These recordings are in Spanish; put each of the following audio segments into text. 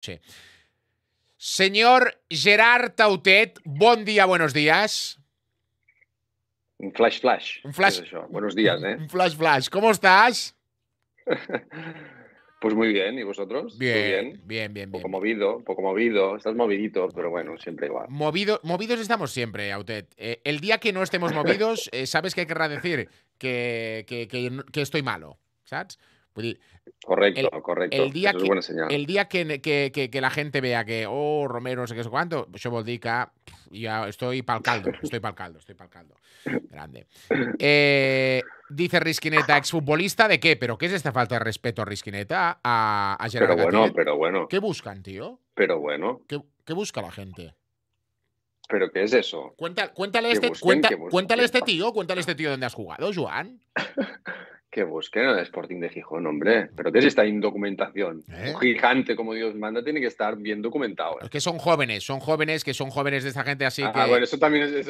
Sí. Señor Gerard Tautet, buen día, buenos días. Un flash flash. Un flash. buenos días, ¿eh? Un flash flash. ¿Cómo estás? pues muy bien, ¿y vosotros? Bien, bien, bien, Un poco movido, un poco movido. Estás movidito, pero bueno, siempre igual. Movido, movidos estamos siempre, Autet. Eh, el día que no estemos movidos, eh, ¿sabes qué querrá decir? Que, que estoy malo, ¿sabes? Pues, correcto, correcto. El día, que, El día que, la gente vea que, oh, Romero, no sé qué, es cuánto, yo ya estoy el caldo, estoy el caldo, estoy el caldo. Grande. Eh, dice Risquineta, exfutbolista de qué, pero ¿qué es esta falta de respeto, Risquineta, a, a Pero bueno, pero bueno. ¿Qué buscan, tío? Pero bueno. ¿Qué, busca la gente? ¿Pero qué es eso? cuéntale, este, cuéntale este tío, cuéntale este tío dónde has jugado, Joan. Que busquen al Sporting de Gijón, hombre. Pero que esta está indocumentación. Un ¿Eh? gigante como Dios manda tiene que estar bien documentado. ¿eh? Es que son jóvenes, son jóvenes, que son jóvenes de esta gente así que. bueno, eso también es,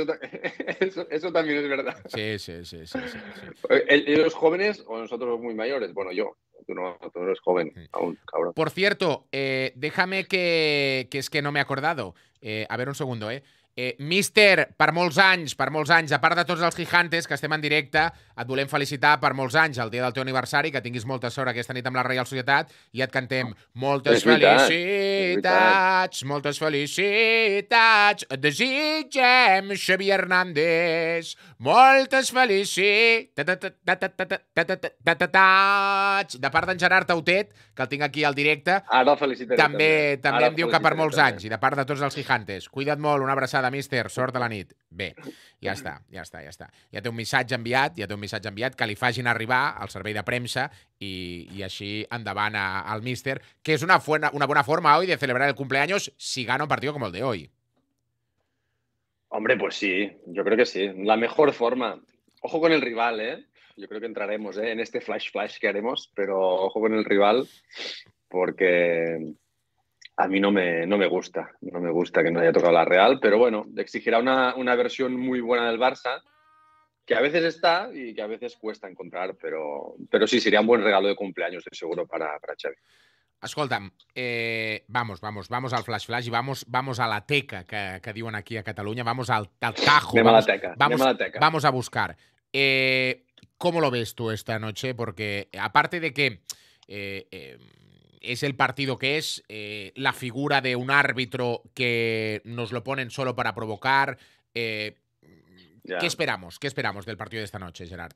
eso, también es verdad. Sí, sí, sí. sí, ¿Los jóvenes o nosotros muy mayores? Bueno, yo. Tú no, eres joven mm. aún, cabrón. Por cierto, eh, déjame que, es que no me he acordado. a ver un segundo, ¿eh? Eh, Mister, per molts anys, per molts anys, a part de tots els gigantes que estem en directe, et volem felicitar per molts anys, el dia del teu aniversari, que tinguis molta sort aquesta nit amb la Reial Societat, i et cantem moltes felicitats, moltes felicitats, et desitgem, Xavier Hernández, moltes felicitats, de part d'en Gerard Tautet, que el tinc aquí al directe, també, també, també em diu que per molts anys, i de part de tots els gigantes. Cuida't molt, una abraçada, míster, sort de la nit. está, ya está, ya está, ya está. Ya te un missatge enviat, ya te un missatge enviat, que li al servei de premsa y así andaban al míster, que es una, una buena forma hoy de celebrar el cumpleaños si gana un partido como el de hoy. Hombre, pues sí, yo creo que sí. La mejor forma. Ojo con el rival, ¿eh? Yo creo que entraremos ¿eh? en este flash flash que haremos, pero ojo con el rival porque a mí no me, no me gusta, no me gusta que no haya tocado la Real, pero bueno, exigirá una, versión muy buena del Barça, que a veces está y que a veces cuesta encontrar, pero, pero sí, sería un buen regalo de cumpleaños, de seguro, para, para Xavi. Eh, vamos, vamos, vamos al flash flash y vamos, vamos a la teca que, que aquí a Cataluña, vamos al, al tajo, vamos, a vamos, a vamos a buscar. Eh, ¿Cómo lo ves tú esta noche? Porque aparte de que eh, es el partido que es, eh, la figura de un árbitro que nos lo ponen solo para provocar. Eh, ¿Qué esperamos? ¿Qué esperamos del partido de esta noche, Gerard?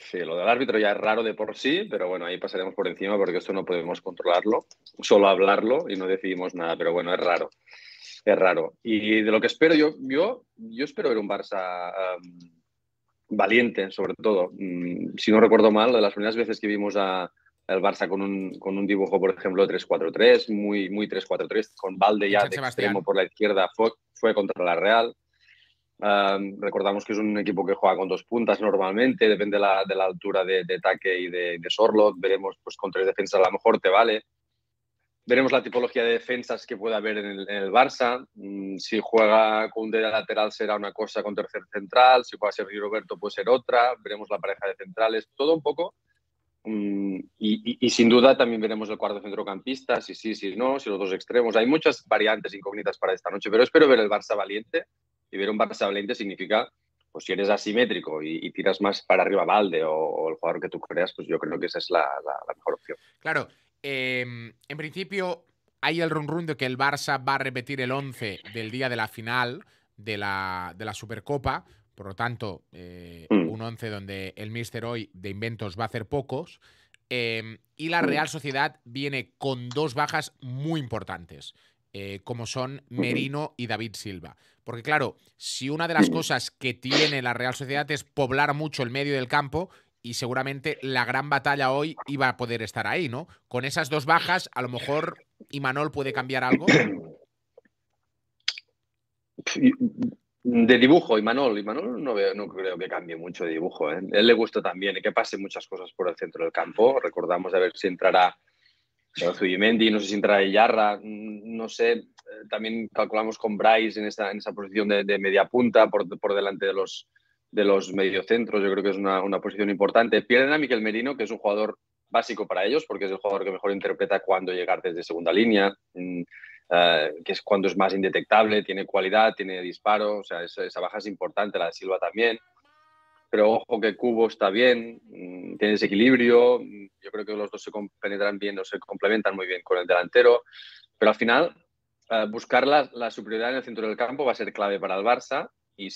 Sí, lo del árbitro ya es raro de por sí, pero bueno, ahí pasaremos por encima porque esto no podemos controlarlo, solo hablarlo y no decidimos nada, pero bueno, es raro. Es raro. Y de lo que espero, yo, yo, yo espero ver un Barça valiente, sobre todo. Mm, si no recuerdo mal, de las primeras veces que vimos a, el Barça con un, con dibujo, por ejemplo, 3-4-3, muy, muy 3-4-3, con Balde ya de extremo por la izquierda, fue, contra la Real. recordamos que es un equipo que juega con dos puntas normalmente, depende de la altura de, ataque y de, de, Veremos, pues con tres defensas a lo mejor te vale. Veremos la tipología de defensas que pueda haber en el, Barça. Mm, si juega con un dedo lateral será una cosa con tercer central, si juega Sergio Roberto puede ser otra. Veremos la pareja de centrales, todo un poco Mm, y, sin duda también veremos el cuarto centrocampista, si sí, si no, si los dos extremos. Hay muchas variantes incógnitas para esta noche, pero espero ver el Barça valiente. Y ver un Barça valiente significa, pues si eres asimétrico y, tiras más para arriba Valde o, el jugador que tú creas, pues yo creo que esa es la, mejor opción. Claro, em, en principio hay el run de que el Barça va a repetir el 11 del día de la final de la, de la Supercopa por lo tanto, eh, mm. un 11 donde el Mister hoy de inventos va a hacer pocos. Em, y la mm. Real Sociedad viene con dos bajas muy importantes, eh, como son Merino y David Silva. Porque claro, si una de las mm. cosas que tiene la Real Sociedad es poblar mucho el medio del campo, y seguramente la gran batalla hoy iba a poder estar ahí, ¿no? Con esas dos bajas, a lo mejor Imanol puede cambiar algo. De dibujo, Imanol. Imanol no, veo, no creo que cambie mucho de dibujo. ¿eh? A él le gusta también que pase muchas cosas por el centro del campo. Recordamos a ver si entrará Zubimendi, no sé si entrará Yarra, mm, no sé. Eh, también calculamos con Bryce en esa, en esa posición de, media punta por, por, delante de los, de los mediocentros. Yo creo que es una, una posición importante. Pierden a Miquel Merino, que es un jugador básico para ellos porque es el jugador que mejor interpreta cuándo llegar desde segunda línea. Mm, eh, que es cuando es más indetectable, tiene cualidad, tiene disparo, o sea, esa, baja es importante, la de Silva también. Pero ojo que Cubo está bien, mm, tiene ese equilibrio, mm, yo creo que los dos se penetran bien o se complementan muy bien con el delantero, pero al final eh, buscar la, superioridad en el centro del campo va a ser clave para el Barça y,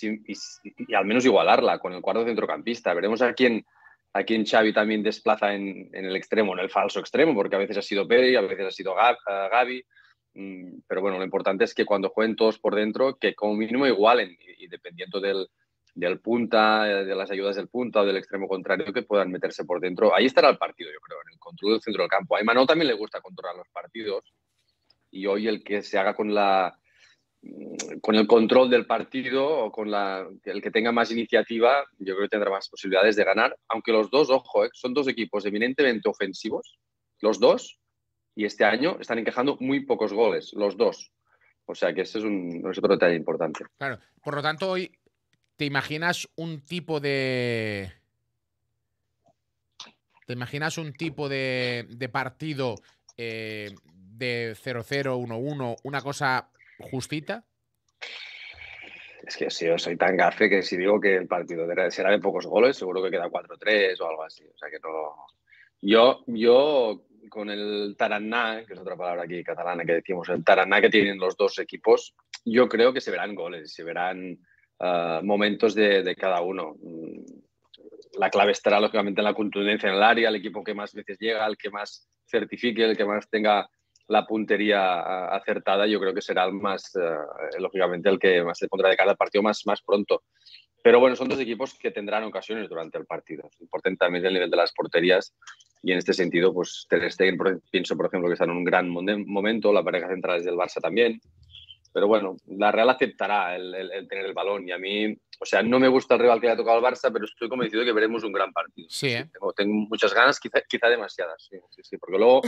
al menos igualarla con el cuarto centrocampista. Veremos a quién, a Xavi también desplaza en, el extremo, en el falso extremo, porque a veces ha sido y a veces ha sido eh, Gavi, Mm, pero bueno, lo importante es que cuando jueguen todos por dentro, que como mínimo igualen, y, dependiendo del, del punta, eh, de las ayudas del punta o del extremo contrario, que puedan meterse por dentro. Ahí estará el partido, yo creo, en el control del centro del campo. A Imanol también le gusta controlar los partidos, y hoy el que se haga con la mm, con el control del partido o con la, el que tenga más iniciativa, yo creo que tendrá más posibilidades de ganar, aunque los dos, ojo, eh, son dos equipos eminentemente ofensivos, los dos, y este año están encajando muy pocos goles, los dos. O sea que ese es, un, es otro detalle importante. Claro, por lo tanto, hoy te imaginas un tipo de. ¿Te imaginas un tipo de, partido eh, de 0-0, 1-1, una cosa justita? Es que si yo soy tan gafe que si digo que el partido será de pocos goles, seguro que queda 4-3 o algo así. O sea que no. Yo, yo con el Taraná, que es otra palabra aquí catalana que decimos, el Taraná que tienen los dos equipos, yo creo que se verán goles, se verán eh, momentos de, cada uno. Mm, la clave estará, lógicamente, en la contundencia en el área, el equipo que más veces llega, el que más certifique, el que más tenga la puntería acertada, yo creo que será el más, eh, lógicamente, el que más se pondrá de cara al partido más, más pronto. Pero bueno, son dos equipos que tendrán ocasiones durante el partido. Es importante también el nivel de las porterías y en este sentido, pues Ter Stegen, pienso por ejemplo que está en un gran momento, la pareja central es del Barça también. Pero bueno, la Real aceptará el, tener el balón y a mí, o sea, no me gusta el rival que le ha tocado el Barça, pero estoy convencido de que veremos un gran partido. Sí, ¿eh? tengo, muchas ganas, quizá, quizá demasiadas, sí, sí, sí, porque luego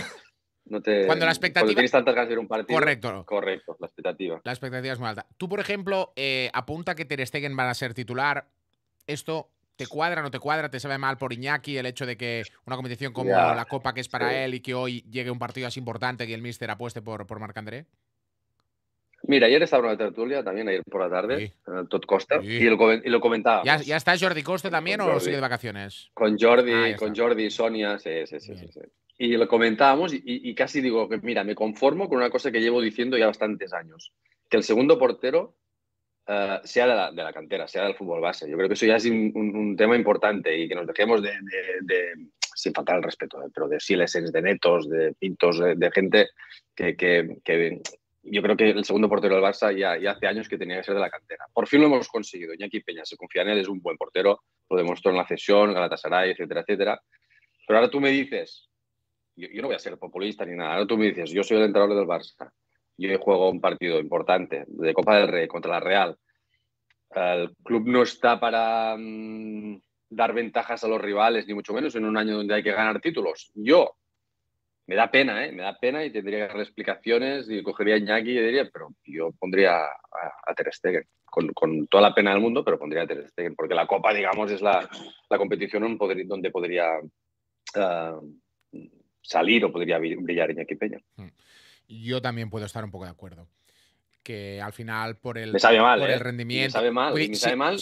No te, cuando la expectativa. tienes tantas ganas de ver un partido. Correcto. Correcto, la expectativa. La expectativa es muy alta. Tú, por ejemplo, eh, apunta que Ter Stegen van a ser titular. Esto te cuadra, no te cuadra, te sabe mal por Iñaki el hecho de que una competición como la Copa, que es para él, y que hoy llegue un partido así importante y el míster apueste por, por Marc André? Mira, ayer estaba en la tertulia, también ayer por la tarde, en el Todd Costa, y, lo, comentaba. ¿Ya, está Jordi Costa también o sigue de vacaciones? Con Jordi, ah, con Jordi, Sonia, sí, sí, sí. Y lo comentábamos y casi digo que, mira, me conformo con una cosa que llevo diciendo ya bastantes años, que el segundo portero eh, sea de la, cantera, sea del fútbol base. Yo creo que eso ya es un, tema importante y que nos dejemos de, sin faltar el respeto, ¿eh? pero de Silesens, de Netos, de Pintos, de, gente que, que, yo creo que el segundo portero del Barça ya, hace años que tenía que ser de la cantera. Por fin lo hemos conseguido. Iñaki Peña se confía en él, es un buen portero, lo demostró en la cesión, Galatasaray, etcétera, etcétera. Pero ahora tú me dices, yo, no voy a ser populista ni nada, ahora tú me dices, yo soy el entrenador del Barça yo juego un partido importante de Copa del Rey contra la Real. El club no está para mm, dar ventajas a los rivales, ni mucho menos en un año donde hay que ganar títulos. Yo, me da pena, ¿eh? me da pena y tendría que dar explicaciones y cogería a Iñaki y diría, pero yo pondría a, a Ter Stegen, con, toda la pena del mundo, pero pondría a Ter Stegen, porque la Copa, digamos, es la, competición donde podría ah, salir o podría brillar Iñaki Peña. Mm yo también puedo estar un poco de acuerdo. Que al final, por el, el rendimiento. sabe mal, mal.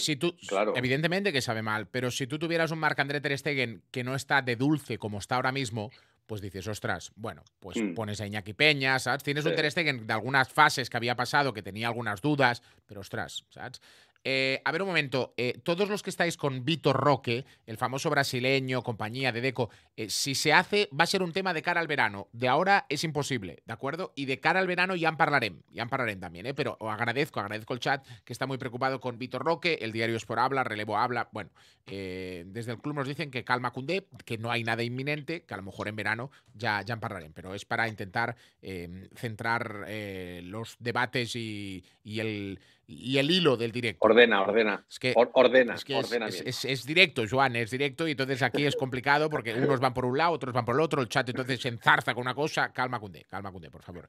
Evidentemente que sabe mal, pero si tú tuvieras un Marc-André Ter Stegen que no está de dulce como está ahora mismo, pues dices, ostras, bueno, pues mm. pones a Iñaki Peña, ¿sabes? Tienes un Ter Stegen de algunas fases que había pasado, que tenía algunas dudas, pero ostras, ¿sabes? Eh, a ver un momento, eh, todos los que estáis con Vitor Roque, el famoso brasileño, compañía de Deco, eh, si se hace va a ser un tema de cara al verano. De ahora es imposible, ¿de acuerdo? Y de cara al verano ya en parlarem, ya en parlarem también, ¿eh? Pero agradezco, agradezco el chat que está muy preocupado con Vitor Roque, el diario es por habla, relevo habla. Bueno, desde el club nos dicen que calma Cundé, que no hay nada inminente, que a lo mejor en verano ya, ya en pero es para intentar centrar los debates y el y el hilo del directo. Ordena, ordena. Es que, ordena, es, directo, Joan, es directo y entonces aquí es complicado porque unos van por un lado, otros van por el otro, el chat entonces se enzarza con una cosa. Calma, Cunde. calma, Cunde, por favor.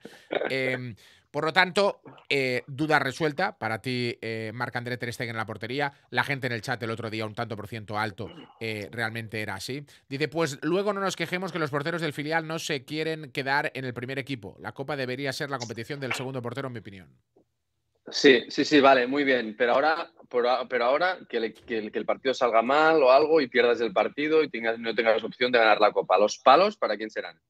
Em, por lo tanto, eh, duda resuelta para ti, eh, Marc-André Ter en la portería. La gente en el chat el otro día, un tanto por ciento alto, eh, realmente era así. Dice, pues luego no nos quejemos que los porteros del filial no se quieren quedar en el primer equipo. La Copa debería ser la competición del segundo portero, en mi opinión. Sí, sí, sí, vale, muy bien. Pero ahora, pero ahora que, el, partido salga mal o algo y pierdas el partido y no tengas opción de ganar la copa. ¿Los palos para quién serán?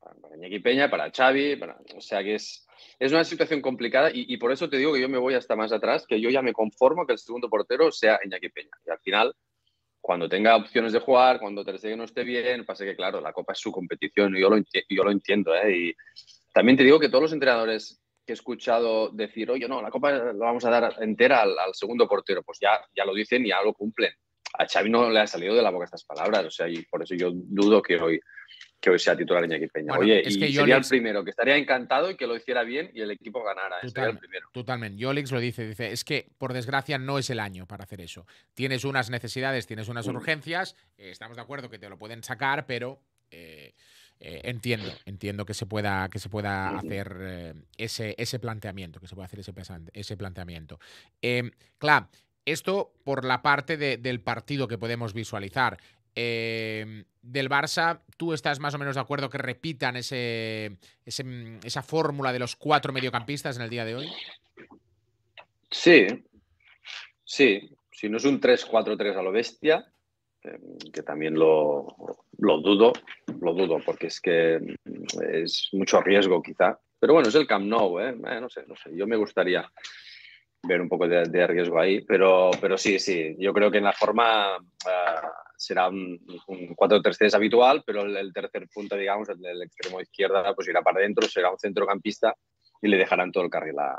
Para, Peña, para Xavi, o sea que es, es una situación complicada y, por eso te digo que yo me voy hasta más atrás, que yo ya me conformo que el segundo portero sea Iñaki Peña. Y al final, cuando tenga opciones de jugar, cuando Ter Stegen no esté bien, Pase que claro, la copa es su competición y yo lo, yo lo entiendo. ¿eh? Y también te digo que todos los entrenadores que he escuchado decir, oye, no, la copa la vamos a dar entera al, segundo portero. Pues ya, ya lo dicen y ya lo cumplen. A Xavi no le ha salido de la boca estas palabras, o sea, y por eso yo dudo que hoy, que hoy sea titular Iñaki Peña. oye, y sería el primero, que estaría encantado y que lo hiciera bien y el equipo ganara. Totalmente, ¿eh? sería el primero. Totalmente. Yolix lo dice, dice, es que por desgracia no es el año para hacer eso. Tienes unas necesidades, tienes unas urgencias, eh, estamos de acuerdo que te lo pueden sacar, pero... Eh, eh, entiendo, entiendo que se pueda, que se pueda hacer eh, ese, ese planteamiento, que se pueda hacer ese, ese planteamiento. Em, claro, esto por la parte del partido que podemos visualizar. Em, del Barça, tú estás más o menos de acuerdo que repitan ese, mm, esa fórmula de los cuatro mediocampistas en el día de hoy? Sí, sí. Si no es un 3-4-3 a lo bestia, em, que también lo, lo dudo, lo dudo, porque es que mm, es mucho riesgo quizá. Pero bueno, es el Camp Nou, ¿eh? eh no sé, no sé. Yo me gustaría ver un poco de, riesgo ahí, pero, pero sí, sí. Yo creo que en la forma ah, será un, un 4 3 habitual, pero el, tercer punto, digamos, el, el extremo izquierda, pues irá para adentro, será un centrocampista y le dejarán todo el carril a,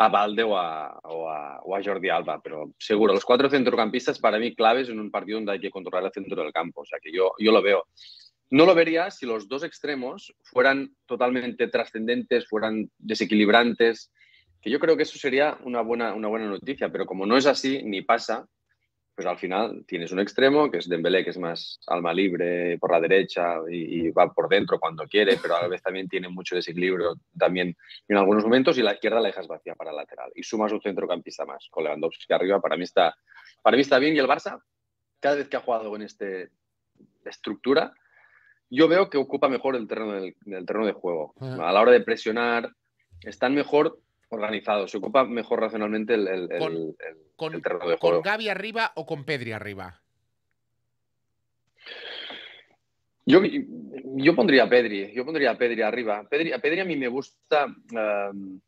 a Valde o a, o, a, Jordi Alba, pero seguro, los cuatro centrocampistas para mí claves en un partido donde hay que controlar el centro del campo, o sea que yo, yo lo veo. No lo vería si los dos extremos fueran totalmente trascendentes, fueran desequilibrantes, que yo creo que eso sería una buena, una buena noticia, pero como no es así, ni pasa, pues al final tienes un extremo que es Dembélé, que es más alma libre por la derecha y, va por dentro cuando quiere, pero a la vez también tiene mucho desequilibrio también en algunos momentos y la izquierda la dejas vacía para lateral y sumas un centrocampista más con Lewandowski arriba, para mí está para mí está bien y el Barça cada vez que ha jugado en esta estructura yo veo que ocupa mejor el terreno terreno de juego. Ah. A la hora de presionar están mejor organizados, se ocupa mejor racionalmente el con, Gaby arriba o con Pedri arriba? Yo, pondría Pedri, yo pondría Pedri arriba. Pedri, a Pedri a mí me gusta, em,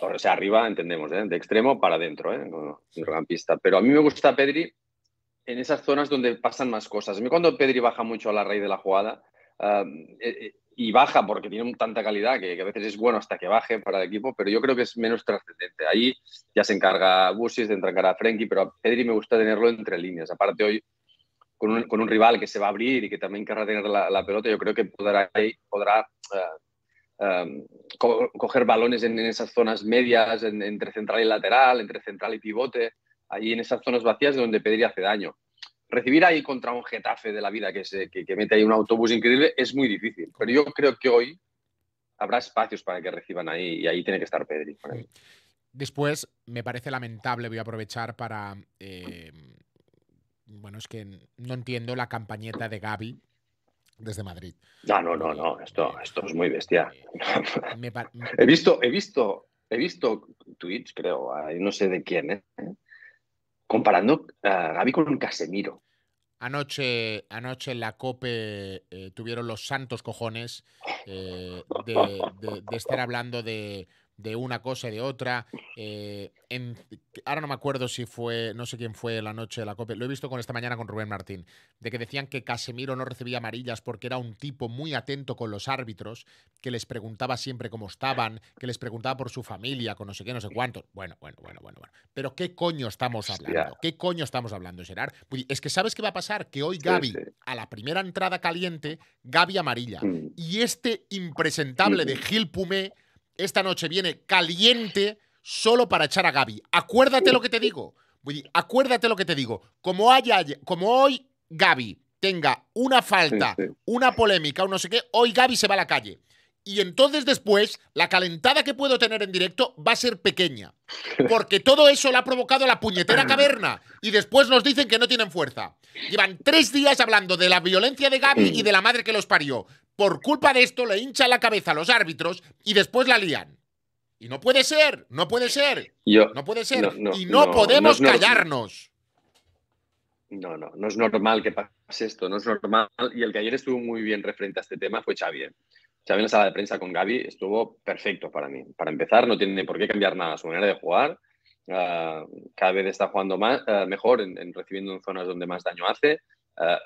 o sea, arriba entendemos, ¿eh? de extremo para adentro, ¿eh? centrocampista. Pero a mí me gusta Pedri en esas zonas donde pasan más cosas. A mí cuando Pedri baja mucho a la raíz de la jugada, em, eh, y baja porque tiene tanta calidad que, a veces es bueno hasta que baje para el equipo, pero yo creo que es menos trascendente. Ahí ya se encarga Busis, entrar a Frenkie, pero a Pedri me gusta tenerlo entre líneas. Aparte hoy, con un, rival que se va a abrir y que también querrá tener la, pelota, yo creo que podrá, podrá eh, em, coger balones en, esas zonas medias, entre central y lateral, entre central y pivote, ahí en esas zonas vacías donde Pedri hace daño recibir ahí contra un Getafe de la vida que, se, que, mete ahí un autobús increíble es muy difícil. Pero yo creo que hoy habrá espacios para que reciban ahí y ahí tiene que estar Pedri. Después, me parece lamentable, voy a aprovechar para... Eh, bueno, es que no entiendo la campañeta de Gaby desde Madrid. No, no, no, no, esto, eh, esto es muy bestia. Eh, he visto, he visto, he visto tweets, creo, no sé de quién, ¿eh? comparando a Gaby con Casemiro. Anoche, anoche en la COPE eh, tuvieron los santos cojones eh, de, estar hablando de, de una cosa y de otra. Eh, ahora no me acuerdo si fue, no sé quién fue la noche de la copa lo he visto con esta mañana con Rubén Martín, de que decían que Casemiro no recibía amarillas porque era un tipo muy atento con los árbitros, que les preguntaba siempre cómo estaban, que les preguntaba por su familia, con no sé qué, no sé cuánto. Bueno, bueno, bueno, bueno, bueno. Pero ¿qué coño estamos hablando? ¿Qué coño estamos hablando, Gerard? Es que ¿sabes qué va a pasar? Que hoy Gaby, a la primera entrada caliente, Gaby amarilla. Mm. Y este impresentable mm. de Gil Pumé esta noche viene caliente solo para echar a Gaby. Acuérdate lo que te digo. Acuérdate lo que te digo. Como, como hoy Gaby tenga una falta, una polémica, un no sé qué, hoy Gaby se va a la calle. Y entonces después, la calentada que puedo tener en directo va a ser pequeña. Porque todo eso le ha provocado la puñetera caverna. Y después nos dicen que no tienen fuerza. Llevan tres días hablando de la violencia de Gaby y de la madre que los parió. Por culpa de esto le hincha la cabeza a los árbitros y después la lían. Y no puede ser, no puede ser. no puede ser. y no, podemos callarnos. No, no, no es normal que pase esto, no es normal. Y el que ayer estuvo muy bien referente a este tema fue Xavi. ¿eh? Xavi en la sala de prensa con Gaby estuvo perfecto para mí. Para empezar, no tiene por qué cambiar nada su manera de jugar. Ah, cada vez está jugando más, ah, mejor en, recibiendo en zonas donde más daño hace. Ah,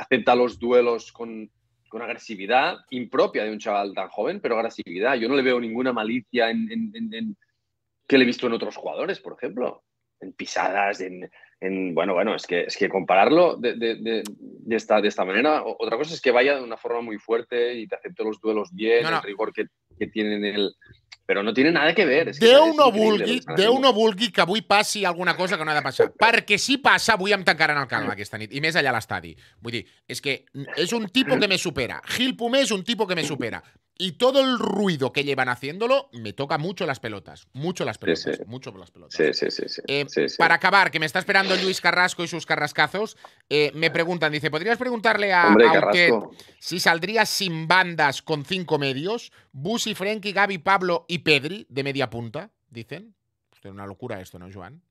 acepta los duelos con con agresividad impropia de un chaval tan joven, pero agresividad. Yo no le veo ninguna malicia en, que le he visto en otros jugadores, por ejemplo, en pisadas, en... bueno, bueno, es que, es que compararlo de, esta, de esta manera, otra cosa es que vaya de una forma muy fuerte y te acepte los duelos bien, el rigor que, que tienen el, però no tiene nada que ver. És que Déu, no vulgui, Déu no vulgui que avui passi alguna cosa que no ha de passar. Perquè si passa, avui em tancaran el camp aquesta nit. I més allà a l'estadi. Vull dir, és que és un tipus que me supera. Gil Pumé és un tipus que me supera. Y todo el ruido que llevan haciéndolo me toca mucho las pelotas. Mucho las pelotas. Sí, sí. Mucho las pelotas. Eh, sí, para acabar, que me está esperando Luis Carrasco y sus carrascazos, eh, me preguntan, dice, ¿podrías preguntarle a, Hombre, si saldría sin bandas con cinco medios? Busi, Frenkie, Gaby, Pablo y Pedri de media punta, dicen. una locura esto, ¿no, Joan?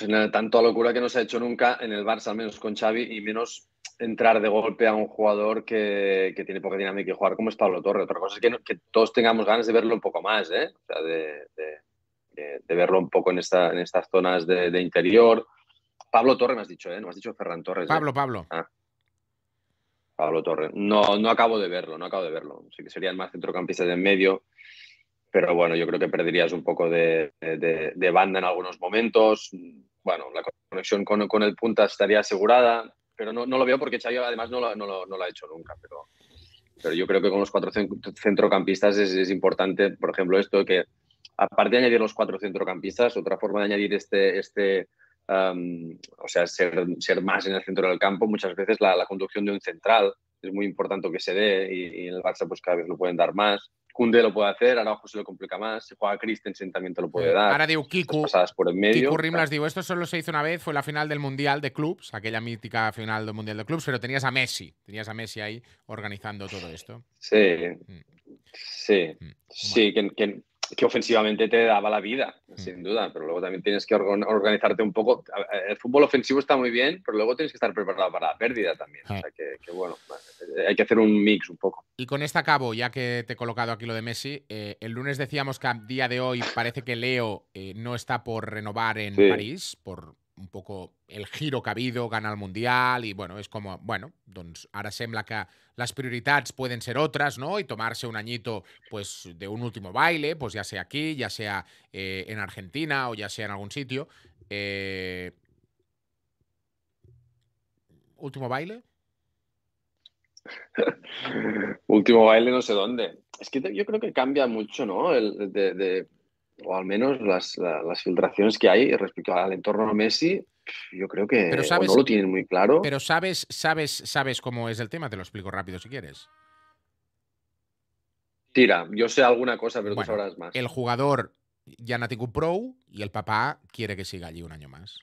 Tanto tanto locura que no se ha hecho nunca en el Barça, al menos con Xavi, y menos entrar de golpe a un jugador que, tiene poca dinámica y jugar como es Pablo Torre. Otra cosa es que, que todos tengamos ganas de verlo un poco más, ¿eh? de, verlo un poco en, esta, en estas zonas de, interior. Pablo Torre me has dicho, ¿eh? No me has dicho Ferran Torres. ¿eh? Pablo, Pablo. Ah. Pablo Torre. No, no acabo de verlo, no acabo de verlo. Sí que serían más centrocampistas de en medio pero bueno, yo creo que perderías un poco de, banda en algunos momentos. Bueno, la conexión con, con, el punta estaría asegurada pero no, lo veo porque Xavi además no lo, no no ha hecho nunca, pero, pero yo creo que con los cuatro centrocampistas es, importante, por ejemplo, esto que aparte de añadir los cuatro centrocampistas, otra forma de añadir este, este o sea, ser, más en el centro del campo, muchas veces la, conducción de un central es muy importante que se dé y, y, en el Barça pues cada vez lo pueden dar más. Kunde lo puede hacer, ojo se lo complica más, se juega Christensen también te lo puede eh, dar. Ahora digo Kiku, pasadas por Kiku digo, esto solo se hizo una vez, fue la final del Mundial de Clubs, aquella mítica final del Mundial de Clubs, pero tenías a Messi, tenías a Messi ahí organizando todo esto. Sí, mm. sí, mm. sí, que, que ofensivamente te daba la vida, mm. sin duda, pero luego también tienes que organizarte un poco. El fútbol ofensivo está muy bien, pero luego tienes que estar preparado para la pérdida también. Ah. O sea que, bueno, eh, eh, hay que hacer un mix un poco. Y con esta acabo, ya que te he colocado aquí lo de Messi, eh, el lunes decíamos que a día de hoy parece que Leo no está por renovar en París, por un poco el giro que ha habido, gana el Mundial, y bueno, es como, bueno, ahora ara sembla que las prioridades pueden ser otras, ¿no? Y tomarse un añito, pues, de un último baile, pues ya sea aquí, ya sea eh, en Argentina o ya sea en algún sitio. Eh, ¿Último baile? último baile no sé dónde. Es que yo creo que cambia mucho, ¿no? El, de o al menos las, filtraciones que hay respecto al entorno Messi, yo creo que no lo tienen muy claro. Pero sabes, sabes, sabes cómo es el tema, te lo explico rápido si quieres. Tira, yo sé alguna cosa, pero dos horas más. El jugador ya pro y el papá quiere que siga allí un año más.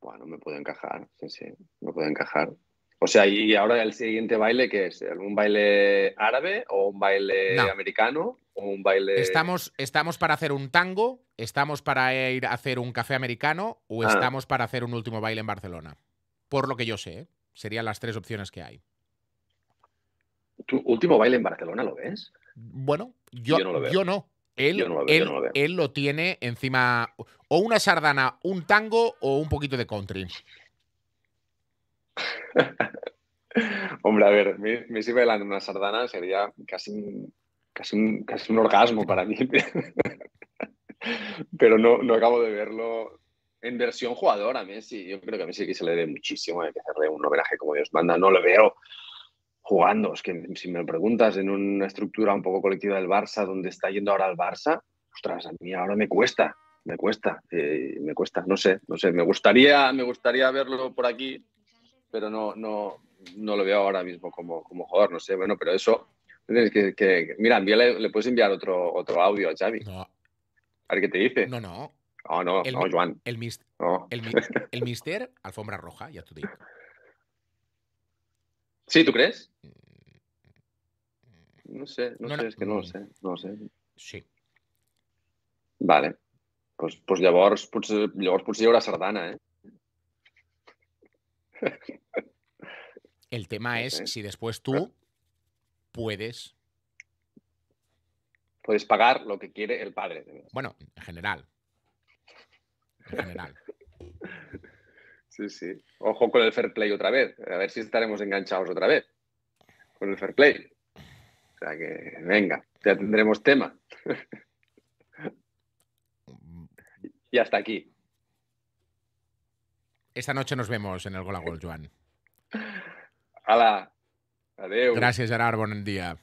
Bueno, me puedo encajar, sí, sí, me puedo encajar. O sea, y ahora el siguiente baile, ¿qué es? ¿Un baile árabe o un baile americano? O un baile... Estamos, estamos para hacer un tango, estamos para ir a hacer un café americano o ah. estamos para hacer un último baile en Barcelona. Por lo que yo sé, ¿eh? serían las tres opciones que hay. ¿Tu último baile en Barcelona lo ves? Bueno, yo, yo no. Él, él lo tiene encima o una sardana, un tango o un poquito de country. Hombre, a ver, me, sirve bailando una sardana, sería casi un, casi casi un orgasmo para mí. Pero no, no acabo de verlo en versión jugadora a Messi. Yo creo que a Messi que se le debe muchísimo de que hacerle un homenaje como Dios manda. No lo veo jugando. Es que si me lo preguntas en una estructura un poco colectiva del Barça, donde está yendo ahora el Barça, ostras, a mí ahora me cuesta, me cuesta, eh, me cuesta. No sé, no sé. Me gustaría, me gustaría verlo por aquí, pero no, no, no lo veo ahora mismo como, como jugador, no sé, bueno, pero eso, que, que mira, le puedes enviar otro, otro audio a Xavi. No. A ver qué te dice. No, no. No, ah, no, el, no, El, mister, alfombra roja, ya te digo. ¿Sí, tú crees? Mm. No sé, no, sé, es que no, lo mm. sé, no sé. Sí. Vale. Pues, pues llavors, potser, llavors potser sardana, eh? El tema es si después tú puedes. Puedes pagar lo que quiere el padre. Bueno, en general. En general. Sí, sí. Ojo con el fair play otra vez. A ver si estaremos enganchados otra vez. Con el fair play. O sea que, venga, ya tendremos tema. Mm. y hasta aquí. Esta noche nos vemos en el Golagol, Gol, Joan. Hala. Adeu. Gracias, Gerard. día.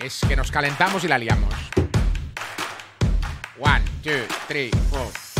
Es que nos calentamos y la liamos. One, two, three, four.